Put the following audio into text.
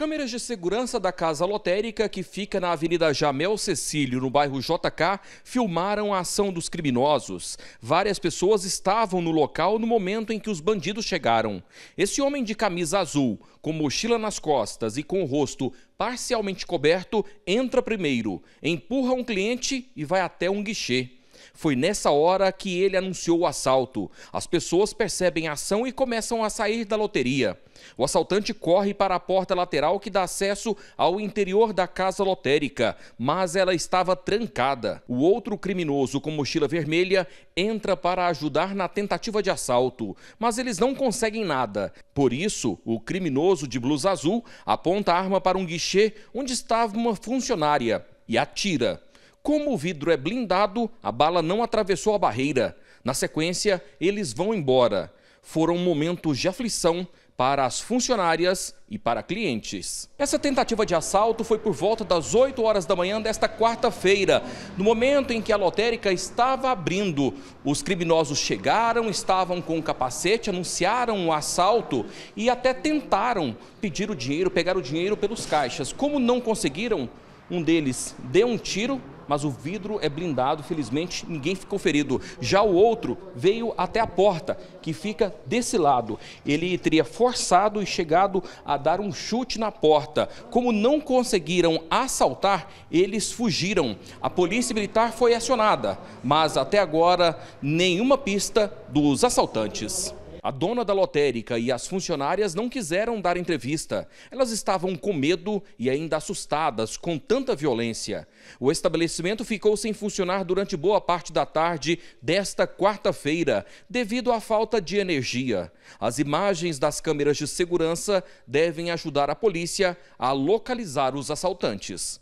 Câmeras de segurança da casa lotérica, que fica na Avenida Jamel Cecílio, no bairro JK, filmaram a ação dos criminosos. Várias pessoas estavam no local no momento em que os bandidos chegaram. Esse homem de camisa azul, com mochila nas costas e com o rosto parcialmente coberto, entra primeiro, empurra um cliente e vai até um guichê. Foi nessa hora que ele anunciou o assalto. As pessoas percebem a ação e começam a sair da loteria. O assaltante corre para a porta lateral que dá acesso ao interior da casa lotérica, mas ela estava trancada. O outro criminoso com mochila vermelha entra para ajudar na tentativa de assalto, mas eles não conseguem nada. Por isso, o criminoso de blusa azul aponta a arma para um guichê onde estava uma funcionária e atira. Como o vidro é blindado, a bala não atravessou a barreira. Na sequência, eles vão embora. Foram momentos de aflição para as funcionárias e para clientes. Essa tentativa de assalto foi por volta das 8 horas da manhã desta quarta-feira, no momento em que a lotérica estava abrindo. Os criminosos chegaram, estavam com o capacete, anunciaram o assalto e até tentaram pedir o dinheiro, pegar o dinheiro pelos caixas. Como não conseguiram, um deles deu um tiro mas o vidro é blindado, felizmente ninguém ficou ferido. Já o outro veio até a porta, que fica desse lado. Ele teria forçado e chegado a dar um chute na porta. Como não conseguiram assaltar, eles fugiram. A polícia militar foi acionada, mas até agora nenhuma pista dos assaltantes. A dona da lotérica e as funcionárias não quiseram dar entrevista. Elas estavam com medo e ainda assustadas com tanta violência. O estabelecimento ficou sem funcionar durante boa parte da tarde desta quarta-feira, devido à falta de energia. As imagens das câmeras de segurança devem ajudar a polícia a localizar os assaltantes.